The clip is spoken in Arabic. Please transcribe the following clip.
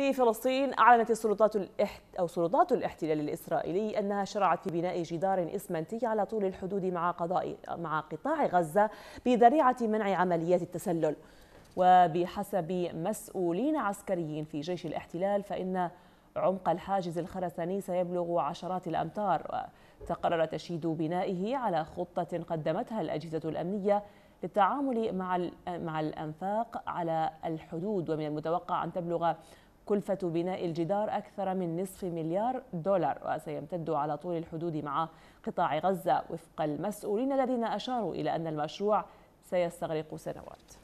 في فلسطين أعلنت السلطات الإحت... أو سلطات الاحتلال الإسرائيلي أنها شرعت في بناء جدار إسمنتي على طول الحدود مع قضاء مع قطاع غزة بذريعة منع عمليات التسلل وبحسب مسؤولين عسكريين في جيش الاحتلال فإن عمق الحاجز الخرساني سيبلغ عشرات الأمتار وتقرر تشييد بنائه على خطة قدمتها الأجهزة الأمنية للتعامل مع مع الأنفاق على الحدود ومن المتوقع أن تبلغ كلفة بناء الجدار أكثر من نصف مليار دولار وسيمتد على طول الحدود مع قطاع غزة وفق المسؤولين الذين أشاروا إلى أن المشروع سيستغرق سنوات